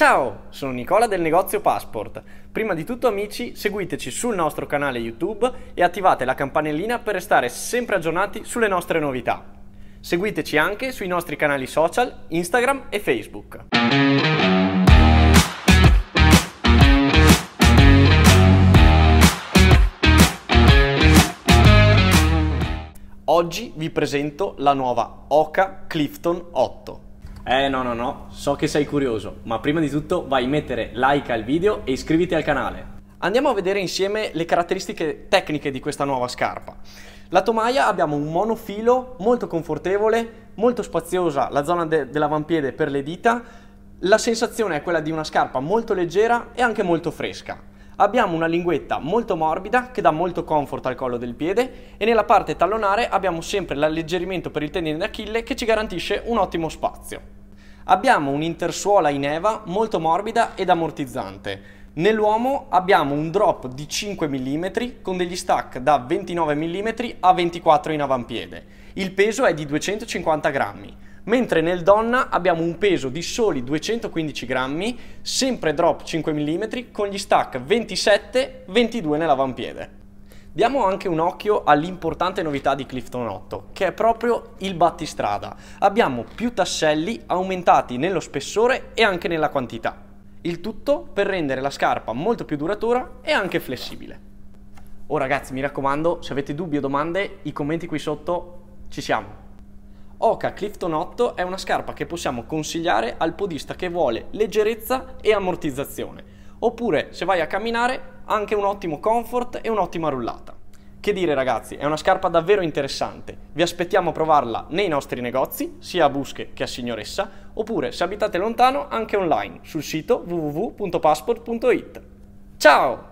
Ciao, sono Nicola del negozio Passport. Prima di tutto amici, seguiteci sul nostro canale YouTube e attivate la campanellina per restare sempre aggiornati sulle nostre novità. Seguiteci anche sui nostri canali social, Instagram e Facebook. Oggi vi presento la nuova Oca Clifton 8 eh no no no, so che sei curioso, ma prima di tutto vai a mettere like al video e iscriviti al canale. Andiamo a vedere insieme le caratteristiche tecniche di questa nuova scarpa. La tomaia abbiamo un monofilo molto confortevole, molto spaziosa la zona de dell'avampiede per le dita, la sensazione è quella di una scarpa molto leggera e anche molto fresca abbiamo una linguetta molto morbida che dà molto comfort al collo del piede e nella parte tallonare abbiamo sempre l'alleggerimento per il tendine d'Achille che ci garantisce un ottimo spazio. Abbiamo un'intersuola in EVA molto morbida ed ammortizzante. Nell'uomo abbiamo un drop di 5 mm con degli stack da 29 mm a 24 in avampiede. Il peso è di 250 grammi mentre nel donna abbiamo un peso di soli 215 grammi, sempre drop 5 mm, con gli stack 27-22 nell'avampiede. Diamo anche un occhio all'importante novità di Clifton 8, che è proprio il battistrada. Abbiamo più tasselli aumentati nello spessore e anche nella quantità. Il tutto per rendere la scarpa molto più duratura e anche flessibile. Oh ragazzi, mi raccomando, se avete dubbi o domande, i commenti qui sotto ci siamo. Oka Clifton 8 è una scarpa che possiamo consigliare al podista che vuole leggerezza e ammortizzazione. Oppure, se vai a camminare, anche un ottimo comfort e un'ottima rullata. Che dire ragazzi, è una scarpa davvero interessante. Vi aspettiamo a provarla nei nostri negozi, sia a Busche che a Signoressa, oppure se abitate lontano anche online sul sito www.passport.it. Ciao!